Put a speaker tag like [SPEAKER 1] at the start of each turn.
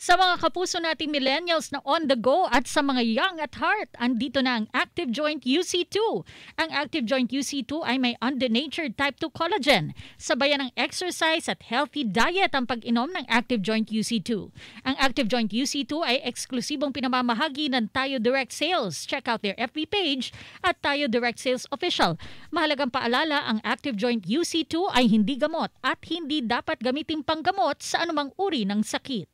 [SPEAKER 1] Sa mga kapuso nating millennials na on the go at sa mga young at heart, andito na ang Active Joint UC2. Ang Active Joint UC2 ay may undenatured type 2 collagen. Sabayan ng exercise at healthy diet ang pag-inom ng Active Joint UC2. Ang Active Joint UC2 ay eksklusibong pinamamahagi ng Tayo Direct Sales. Check out their FB page at Tayo Direct Sales Official. Mahalagang paalala, ang Active Joint UC2 ay hindi gamot at hindi dapat gamitin panggamot sa anumang uri ng sakit.